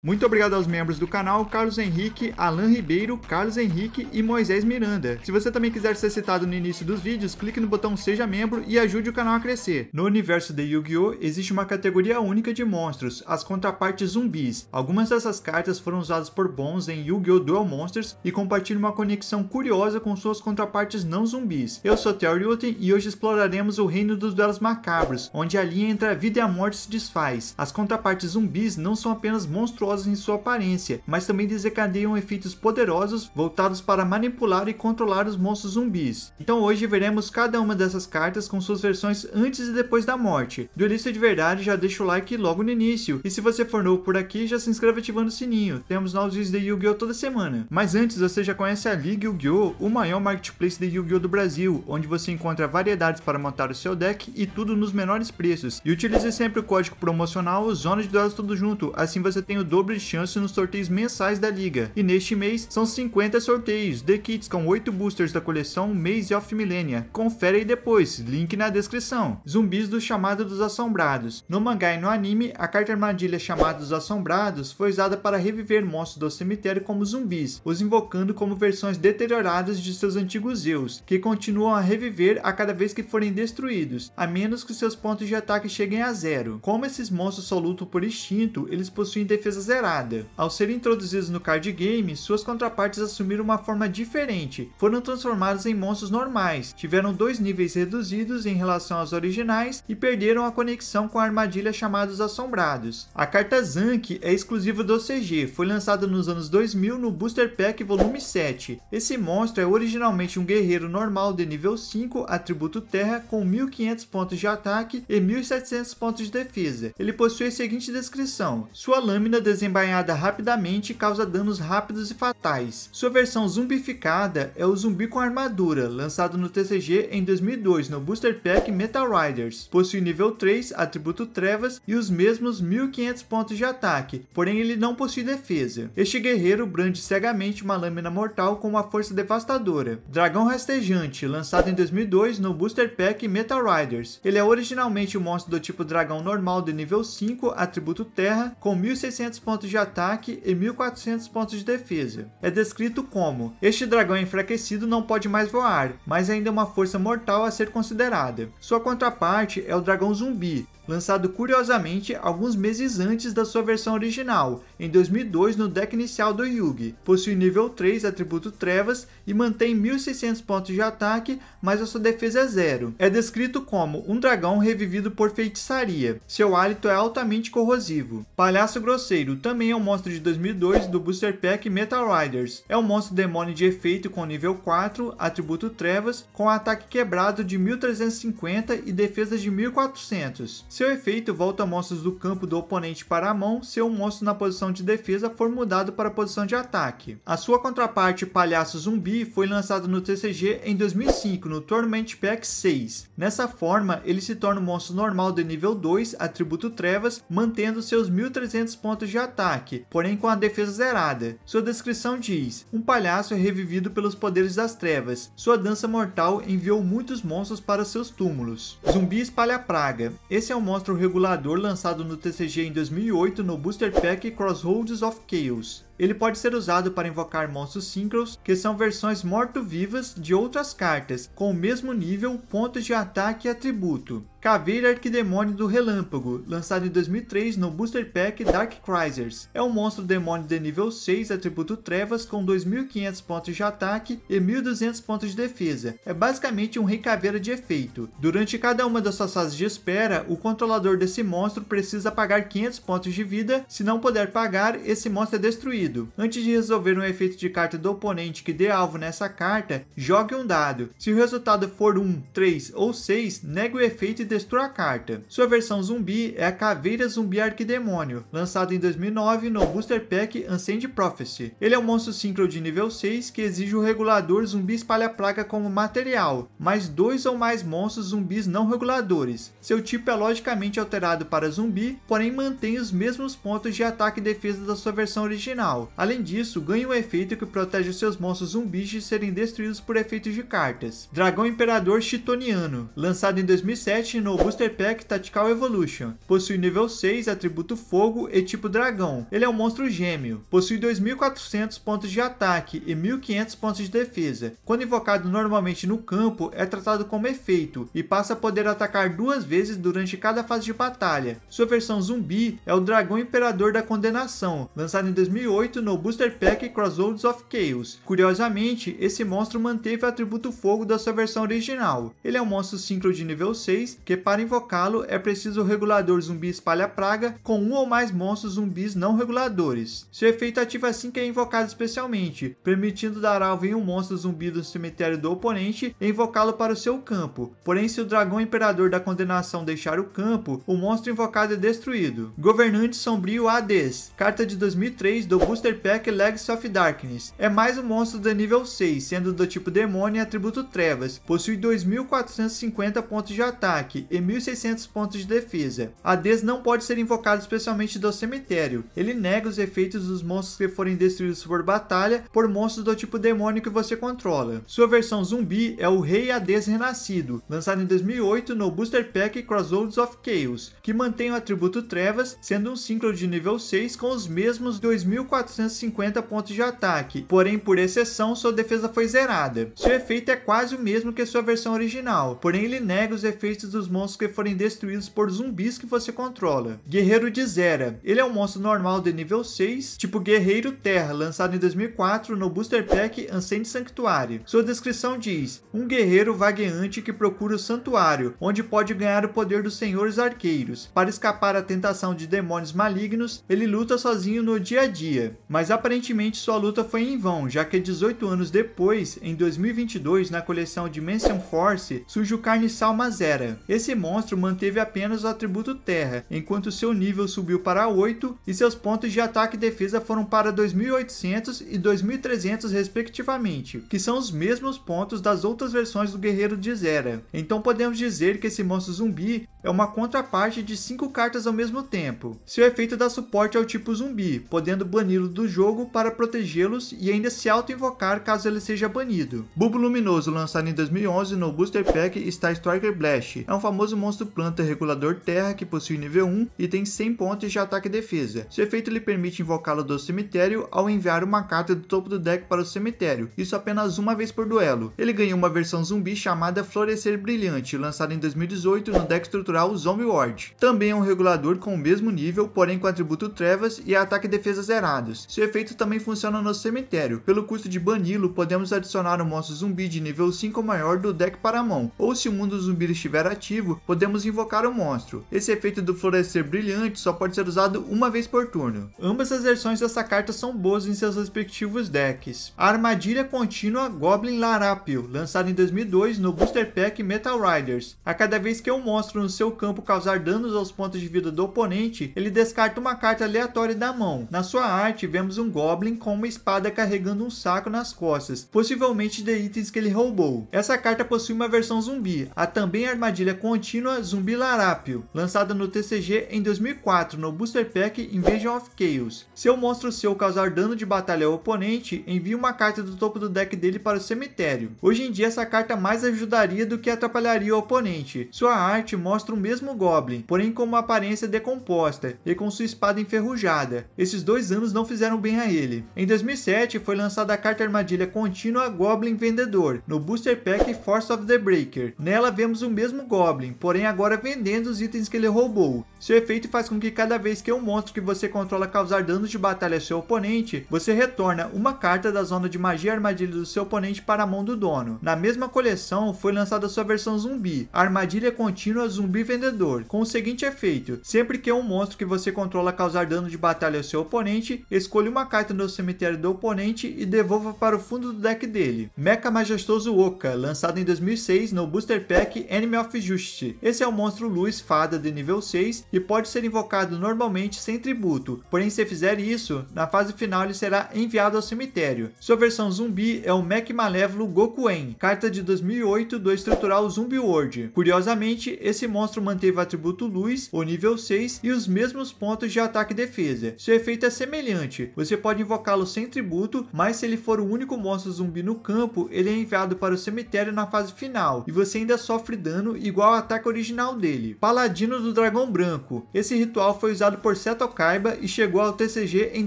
Muito obrigado aos membros do canal Carlos Henrique, Alan Ribeiro, Carlos Henrique e Moisés Miranda. Se você também quiser ser citado no início dos vídeos, clique no botão Seja Membro e ajude o canal a crescer. No universo de Yu-Gi-Oh! existe uma categoria única de monstros, as contrapartes zumbis. Algumas dessas cartas foram usadas por bons em Yu-Gi-Oh! Duel Monsters e compartilham uma conexão curiosa com suas contrapartes não zumbis. Eu sou Theo Rutten e hoje exploraremos o reino dos duelos macabros, onde a linha entre a vida e a morte se desfaz. As contrapartes zumbis não são apenas monstruosas em sua aparência, mas também desencadeiam efeitos poderosos voltados para manipular e controlar os monstros zumbis. Então hoje veremos cada uma dessas cartas com suas versões antes e depois da morte. Duelista de verdade já deixa o like logo no início, e se você for novo por aqui já se inscreva ativando o sininho, temos novos vídeos de Yu-Gi-Oh! toda semana. Mas antes você já conhece a Liga Yu-Gi-Oh! o maior marketplace de Yu-Gi-Oh! do Brasil, onde você encontra variedades para montar o seu deck e tudo nos menores preços. E utilize sempre o código promocional Zona de Duelos Tudo Junto, assim você tem o dobro dobro de chance nos sorteios mensais da liga. E neste mês são 50 sorteios de kits com 8 boosters da coleção Maze of Millennia. Confere aí depois, link na descrição. Zumbis do Chamado dos Assombrados. No mangá e no anime, a carta armadilha Chamado dos Assombrados foi usada para reviver monstros do cemitério como zumbis, os invocando como versões deterioradas de seus antigos eus, que continuam a reviver a cada vez que forem destruídos, a menos que seus pontos de ataque cheguem a zero. Como esses monstros só lutam por instinto, eles possuem defesas zerada. Ao serem introduzidos no card game, suas contrapartes assumiram uma forma diferente, foram transformados em monstros normais, tiveram dois níveis reduzidos em relação aos originais e perderam a conexão com a armadilha chamada Os Assombrados. A carta Zank é exclusiva do CG, foi lançada nos anos 2000 no Booster Pack Volume 7. Esse monstro é originalmente um guerreiro normal de nível 5, atributo terra, com 1500 pontos de ataque e 1700 pontos de defesa. Ele possui a seguinte descrição, sua lâmina desembainhada rapidamente e causa danos rápidos e fatais. Sua versão zumbificada é o Zumbi com Armadura, lançado no TCG em 2002 no Booster Pack Metal Riders. Possui nível 3, atributo Trevas e os mesmos 1500 pontos de ataque, porém ele não possui defesa. Este guerreiro brande cegamente uma lâmina mortal com uma força devastadora. Dragão Rastejante, lançado em 2002 no Booster Pack Metal Riders. Ele é originalmente um monstro do tipo dragão normal de nível 5, atributo Terra, com 1600 pontos de ataque e 1400 pontos de defesa. É descrito como: Este dragão enfraquecido não pode mais voar, mas ainda é uma força mortal a ser considerada. Sua contraparte é o dragão zumbi, lançado curiosamente alguns meses antes da sua versão original, em 2002 no deck inicial do Yugi. Possui nível 3 atributo Trevas e mantém 1.600 pontos de ataque, mas a sua defesa é zero. É descrito como um dragão revivido por feitiçaria. Seu hálito é altamente corrosivo. Palhaço Grosseiro também é um monstro de 2002 do Booster Pack Metal Riders. É um monstro demônio de efeito com nível 4, atributo Trevas, com ataque quebrado de 1.350 e defesa de 1.400. Seu efeito volta monstros do campo do oponente para a mão se um monstro na posição de defesa for mudado para a posição de ataque. A sua contraparte Palhaço Zumbi foi lançado no TCG em 2005 no Torment Pack 6. Nessa forma, ele se torna um monstro normal de nível 2, atributo Trevas, mantendo seus 1300 pontos de ataque, porém com a defesa zerada. Sua descrição diz: Um palhaço é revivido pelos poderes das trevas. Sua dança mortal enviou muitos monstros para seus túmulos. Zumbi espalha praga. Esse é um monstro regulador lançado no TCG em 2008 no Booster Pack Crossroads of Chaos. Ele pode ser usado para invocar monstros Synchros, que são versões morto-vivas de outras cartas, com o mesmo nível, pontos de ataque e atributo. Caveira Arquidemônio do Relâmpago, lançado em 2003 no Booster Pack Dark Chrysers. É um monstro demônio de nível 6, atributo trevas, com 2.500 pontos de ataque e 1.200 pontos de defesa. É basicamente um rei caveira de efeito. Durante cada uma das suas fases de espera, o controlador desse monstro precisa pagar 500 pontos de vida, se não puder pagar, esse monstro é destruído. Antes de resolver um efeito de carta do oponente que dê alvo nessa carta, jogue um dado. Se o resultado for 1, 3 ou 6, negue o efeito destrua a carta. Sua versão zumbi é a Caveira Zumbi Arquidemônio, lançado em 2009 no Booster Pack Ascend Prophecy. Ele é um monstro síncro de nível 6 que exige o regulador zumbi espalha-praga como material, mais dois ou mais monstros zumbis não reguladores. Seu tipo é logicamente alterado para zumbi, porém mantém os mesmos pontos de ataque e defesa da sua versão original. Além disso, ganha um efeito que protege seus monstros zumbis de serem destruídos por efeitos de cartas. Dragão Imperador Chitoniano, lançado em 2007 no Booster Pack Tactical Evolution. Possui nível 6, atributo Fogo e tipo Dragão. Ele é um monstro gêmeo. Possui 2.400 pontos de ataque e 1.500 pontos de defesa. Quando invocado normalmente no campo, é tratado como efeito e passa a poder atacar duas vezes durante cada fase de batalha. Sua versão zumbi é o Dragão Imperador da Condenação, lançado em 2008 no Booster Pack Crossroads of Chaos. Curiosamente, esse monstro manteve o atributo fogo da sua versão original. Ele é um monstro sincro de nível 6 porque para invocá-lo é preciso o regulador zumbi espalha-praga com um ou mais monstros zumbis não reguladores. Seu efeito ativa é assim que é invocado especialmente, permitindo dar alvo em um monstro zumbi do cemitério do oponente e invocá-lo para o seu campo. Porém, se o dragão imperador da condenação deixar o campo, o monstro invocado é destruído. Governante Sombrio Hades, carta de 2003 do Booster Pack Legacy of Darkness. É mais um monstro de nível 6, sendo do tipo demônio e atributo trevas. Possui 2.450 pontos de ataque ataque e 1600 pontos de defesa. A Des não pode ser invocado especialmente do cemitério. Ele nega os efeitos dos monstros que forem destruídos por batalha por monstros do tipo demônio que você controla. Sua versão zumbi é o Rei Hades Renascido, lançado em 2008 no Booster Pack Crossroads of Chaos, que mantém o atributo Trevas, sendo um ciclo de nível 6 com os mesmos 2450 pontos de ataque, porém por exceção sua defesa foi zerada. Seu efeito é quase o mesmo que sua versão original, porém ele nega os efeitos dos os monstros que forem destruídos por zumbis que você controla. Guerreiro de Zera. Ele é um monstro normal de nível 6, tipo Guerreiro Terra, lançado em 2004 no Booster Pack Ascend Sanctuary. Sua descrição diz, um guerreiro vagueante que procura o santuário, onde pode ganhar o poder dos senhores arqueiros. Para escapar à tentação de demônios malignos, ele luta sozinho no dia a dia. Mas aparentemente sua luta foi em vão, já que 18 anos depois, em 2022, na coleção Dimension Force, surge o Carniçal Mazera. Esse esse monstro manteve apenas o atributo terra, enquanto seu nível subiu para 8 e seus pontos de ataque e defesa foram para 2800 e 2300 respectivamente, que são os mesmos pontos das outras versões do guerreiro de Zera. Então podemos dizer que esse monstro zumbi é uma contraparte de 5 cartas ao mesmo tempo. Seu efeito dá suporte ao tipo zumbi, podendo bani-lo do jogo para protegê-los e ainda se auto-invocar caso ele seja banido. Bubo Luminoso, lançado em 2011 no Booster Pack, Star Striker Blast. É um famoso monstro planta regulador terra que possui nível 1 e tem 100 pontos de ataque e defesa. Seu efeito lhe permite invocá-lo do cemitério ao enviar uma carta do topo do deck para o cemitério, isso apenas uma vez por duelo. Ele ganhou uma versão zumbi chamada Florescer Brilhante, lançada em 2018 no deck estrutural Zombie Ward. Também é um regulador com o mesmo nível, porém com atributo Trevas e ataque e defesa zerados. Seu efeito também funciona no cemitério. Pelo custo de banilo, podemos adicionar um monstro zumbi de nível 5 ou maior do deck para a mão, ou se o mundo zumbi estiver ativo, ativo, podemos invocar o um monstro. Esse efeito do Florescer Brilhante só pode ser usado uma vez por turno. Ambas as versões dessa carta são boas em seus respectivos decks. A Armadilha Contínua Goblin Larapio, lançada em 2002 no Booster Pack Metal Riders. A cada vez que um monstro no seu campo causar danos aos pontos de vida do oponente, ele descarta uma carta aleatória da mão. Na sua arte, vemos um Goblin com uma espada carregando um saco nas costas, possivelmente de itens que ele roubou. Essa carta possui uma versão zumbi, a também armadilha contínua Zumbi Larápio, lançada no TCG em 2004 no Booster Pack Invasion of Chaos. Se o monstro seu causar dano de batalha ao oponente, envie uma carta do topo do deck dele para o cemitério. Hoje em dia essa carta mais ajudaria do que atrapalharia o oponente. Sua arte mostra o mesmo Goblin, porém com uma aparência decomposta e com sua espada enferrujada. Esses dois anos não fizeram bem a ele. Em 2007 foi lançada a carta armadilha contínua Goblin Vendedor, no Booster Pack Force of the Breaker. Nela vemos o mesmo Goblin Goblin, porém agora vendendo os itens que ele roubou. Seu efeito faz com que cada vez que um monstro que você controla causar danos de batalha ao seu oponente, você retorna uma carta da zona de magia e armadilha do seu oponente para a mão do dono. Na mesma coleção, foi lançada sua versão zumbi, Armadilha Contínua Zumbi Vendedor, com o seguinte efeito, sempre que um monstro que você controla causar dano de batalha ao seu oponente, escolha uma carta do cemitério do oponente e devolva para o fundo do deck dele. Mecha Majestoso Oka, lançado em 2006 no Booster Pack Enemy of Justice Justi. Esse é o monstro luz fada de nível 6 e pode ser invocado normalmente sem tributo, porém se fizer isso, na fase final ele será enviado ao cemitério. Sua versão zumbi é o Mech Malévolo Gokuen, carta de 2008 do estrutural Zumbi World. Curiosamente, esse monstro manteve o atributo luz, o nível 6 e os mesmos pontos de ataque e defesa. Seu efeito é semelhante, você pode invocá-lo sem tributo, mas se ele for o único monstro zumbi no campo, ele é enviado para o cemitério na fase final, e você ainda sofre dano igual ao ataque original dele, Paladino do Dragão Branco. Esse ritual foi usado por Seto Kaiba e chegou ao TCG em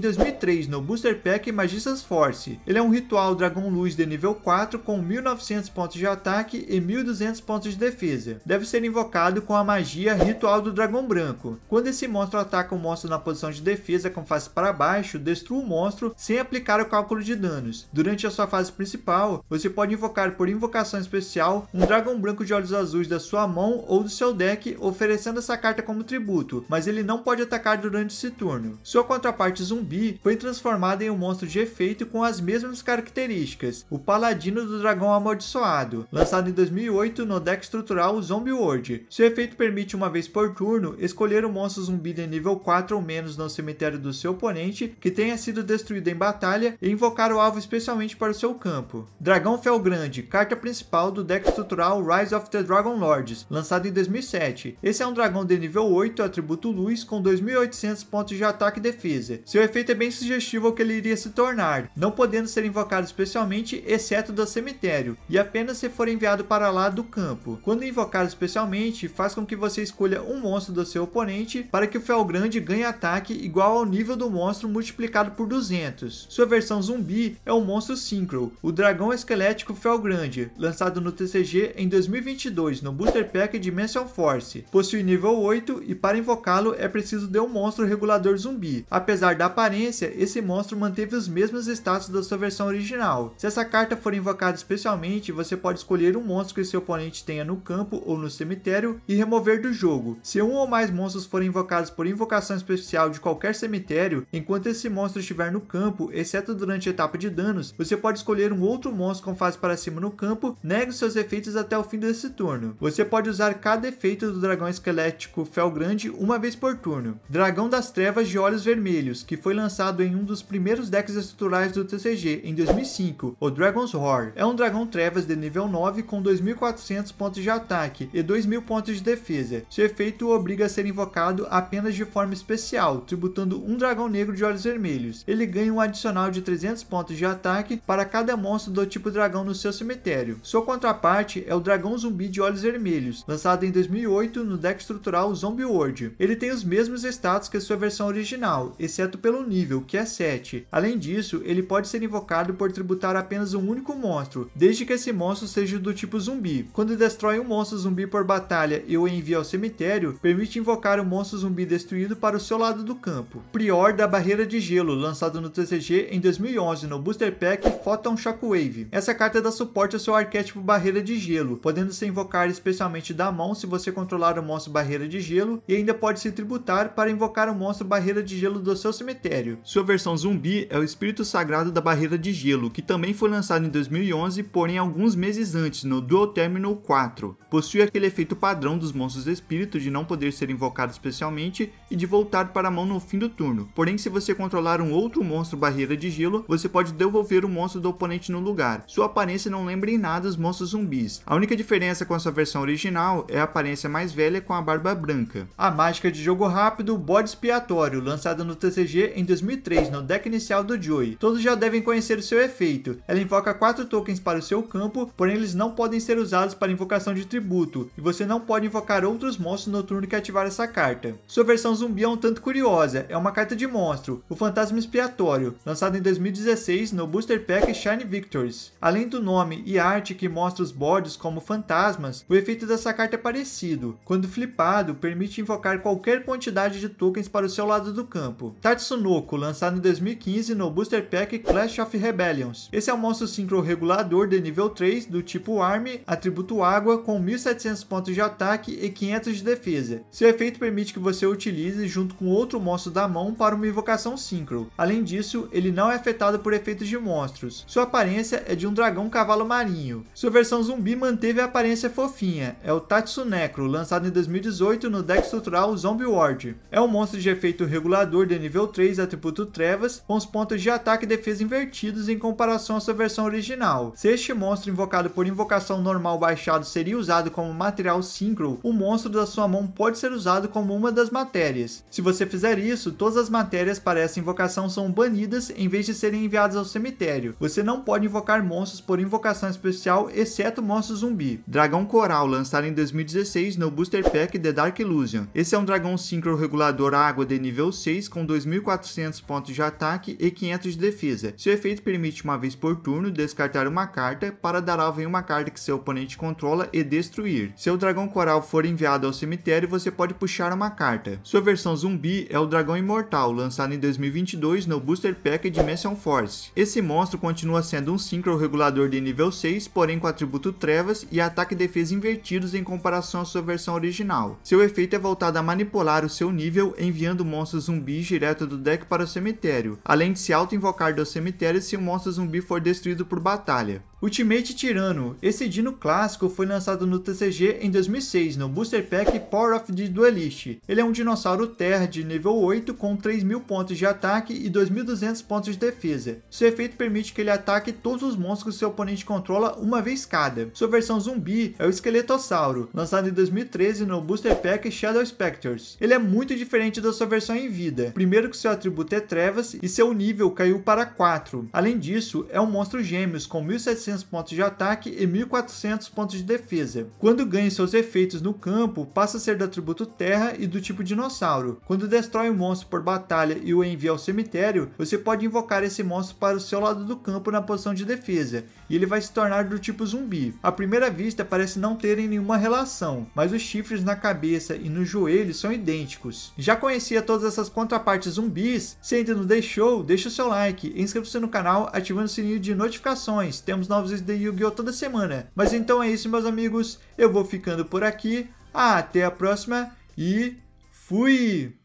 2003 no Booster Pack Magician's Force. Ele é um ritual Dragão Luz de nível 4 com 1900 pontos de ataque e 1200 pontos de defesa. Deve ser invocado com a magia Ritual do Dragão Branco. Quando esse monstro ataca o um monstro na posição de defesa com face para baixo, destrua o monstro sem aplicar o cálculo de danos. Durante a sua fase principal, você pode invocar por invocação especial um dragão branco de olhos azuis da sua mão ou do seu deck, oferecendo essa carta como tributo, mas ele não pode atacar durante esse turno. Sua contraparte zumbi foi transformada em um monstro de efeito com as mesmas características, o Paladino do Dragão Amaldiçoado, lançado em 2008 no deck estrutural Zombie World. Seu efeito permite uma vez por turno escolher um monstro zumbi de nível 4 ou menos no cemitério do seu oponente que tenha sido destruído em batalha e invocar o alvo especialmente para o seu campo. Dragão Fel Grande, carta principal do deck estrutural Rise of the Dragon Lords, lançado em 2007. Esse é um dragão de nível 8, atributo Luz, com 2.800 pontos de ataque e defesa. Seu efeito é bem sugestivo ao que ele iria se tornar, não podendo ser invocado especialmente, exceto do cemitério, e apenas se for enviado para lá do campo. Quando invocado especialmente, faz com que você escolha um monstro do seu oponente para que o Fel Grande ganhe ataque igual ao nível do monstro multiplicado por 200. Sua versão zumbi é o monstro Synchro, o dragão esquelético Fel Grande, lançado no TCG em 2022 no Booster Artifact Dimension Force. Possui nível 8 e para invocá-lo é preciso de um monstro regulador zumbi. Apesar da aparência, esse monstro manteve os mesmos status da sua versão original. Se essa carta for invocada especialmente, você pode escolher um monstro que seu oponente tenha no campo ou no cemitério e remover do jogo. Se um ou mais monstros forem invocados por invocação especial de qualquer cemitério, enquanto esse monstro estiver no campo, exceto durante a etapa de danos, você pode escolher um outro monstro com fase para cima no campo, negue seus efeitos até o fim desse turno. Você pode pode usar cada efeito do dragão esquelético Grande uma vez por turno. Dragão das Trevas de Olhos Vermelhos, que foi lançado em um dos primeiros decks estruturais do TCG em 2005, o Dragon's Roar. É um dragão trevas de nível 9 com 2.400 pontos de ataque e 2.000 pontos de defesa. Seu efeito o obriga a ser invocado apenas de forma especial, tributando um dragão negro de olhos vermelhos. Ele ganha um adicional de 300 pontos de ataque para cada monstro do tipo dragão no seu cemitério. Sua contraparte é o dragão zumbi de olhos vermelhos Vermelhos, lançado em 2008 no deck estrutural Zombie World. Ele tem os mesmos status que a sua versão original, exceto pelo nível, que é 7. Além disso, ele pode ser invocado por tributar apenas um único monstro, desde que esse monstro seja do tipo zumbi. Quando destrói um monstro zumbi por batalha e o envia ao cemitério, permite invocar o um monstro zumbi destruído para o seu lado do campo. Prior da Barreira de Gelo, lançado no TCG em 2011 no Booster Pack Photon Shockwave. Essa carta dá suporte ao seu arquétipo Barreira de Gelo, podendo ser invocada especialmente da mão se você controlar o monstro Barreira de Gelo e ainda pode se tributar para invocar o monstro Barreira de Gelo do seu cemitério. Sua versão zumbi é o Espírito Sagrado da Barreira de Gelo, que também foi lançado em 2011, porém alguns meses antes, no Dual Terminal 4. Possui aquele efeito padrão dos monstros espírito de não poder ser invocado especialmente e de voltar para a mão no fim do turno. Porém, se você controlar um outro monstro Barreira de Gelo, você pode devolver o monstro do oponente no lugar. Sua aparência não lembra em nada os monstros zumbis. A única diferença com essa versão original original é a aparência mais velha com a barba branca. A mágica de jogo rápido Bode Expiatório, lançada no TCG em 2003 no deck inicial do Joey. Todos já devem conhecer o seu efeito. Ela invoca 4 tokens para o seu campo, porém eles não podem ser usados para invocação de tributo, e você não pode invocar outros monstros no turno que ativar essa carta. Sua versão zumbi é um tanto curiosa, é uma carta de monstro, o Fantasma Expiatório, lançado em 2016 no Booster Pack Shine Victories. Além do nome e arte que mostra os bodes como fantasmas, o efeito dessa carta é parecido. Quando flipado, permite invocar qualquer quantidade de tokens para o seu lado do campo. Tatsunoko, lançado em 2015 no Booster Pack Clash of Rebellions. Esse é um monstro sincro regulador de nível 3, do tipo Arm, atributo Água, com 1700 pontos de ataque e 500 de defesa. Seu efeito permite que você utilize junto com outro monstro da mão para uma invocação sincro. Além disso, ele não é afetado por efeitos de monstros. Sua aparência é de um dragão cavalo marinho. Sua versão zumbi manteve a aparência fofinha, é o Tatsu Necro, lançado em 2018 no deck estrutural Zombie Ward. É um monstro de efeito regulador de nível 3, atributo Trevas, com os pontos de ataque e defesa invertidos em comparação à sua versão original. Se este monstro invocado por invocação normal baixado seria usado como material Synchro, o monstro da sua mão pode ser usado como uma das matérias. Se você fizer isso, todas as matérias para essa invocação são banidas em vez de serem enviadas ao cemitério. Você não pode invocar monstros por invocação especial, exceto monstro zumbi. Dragão Coral, lançado lançado em 2016 no Booster Pack The Dark Illusion. Esse é um dragão Synchro regulador água de nível 6 com 2.400 pontos de ataque e 500 de defesa. Seu efeito permite uma vez por turno descartar uma carta para dar alvo em uma carta que seu oponente controla e destruir. Se o dragão coral for enviado ao cemitério, você pode puxar uma carta. Sua versão zumbi é o dragão imortal, lançado em 2022 no Booster Pack Dimension Force. Esse monstro continua sendo um Synchro regulador de nível 6, porém com atributo trevas e ataque e defesa invertido reduzidos em comparação à sua versão original. Seu efeito é voltado a manipular o seu nível, enviando monstros zumbis direto do deck para o cemitério, além de se auto-invocar do cemitério se o um monstro zumbi for destruído por batalha. Ultimate Tirano. Esse Dino clássico foi lançado no TCG em 2006, no Booster Pack Power of the Duelist. Ele é um dinossauro Terra de nível 8 com 3.000 pontos de ataque e 2.200 pontos de defesa. Seu efeito permite que ele ataque todos os monstros que seu oponente controla uma vez cada. Sua versão zumbi é o Esqueletossauro, lançado em 2013 no Booster Pack Shadow Specters. Ele é muito diferente da sua versão em vida. Primeiro que seu atributo é trevas e seu nível caiu para 4. Além disso, é um monstro gêmeos com 1.700 1.400 pontos de ataque e 1.400 pontos de defesa. Quando ganha seus efeitos no campo, passa a ser do atributo terra e do tipo dinossauro. Quando destrói um monstro por batalha e o envia ao cemitério, você pode invocar esse monstro para o seu lado do campo na posição de defesa, e ele vai se tornar do tipo zumbi. À primeira vista, parece não terem nenhuma relação, mas os chifres na cabeça e no joelho são idênticos. Já conhecia todas essas contrapartes zumbis? Se ainda não deixou, deixa o seu like, inscreva-se no canal ativando o sininho de notificações. Temos novos novos de Yu-Gi-Oh! toda semana. Mas então é isso, meus amigos. Eu vou ficando por aqui. até a próxima e fui!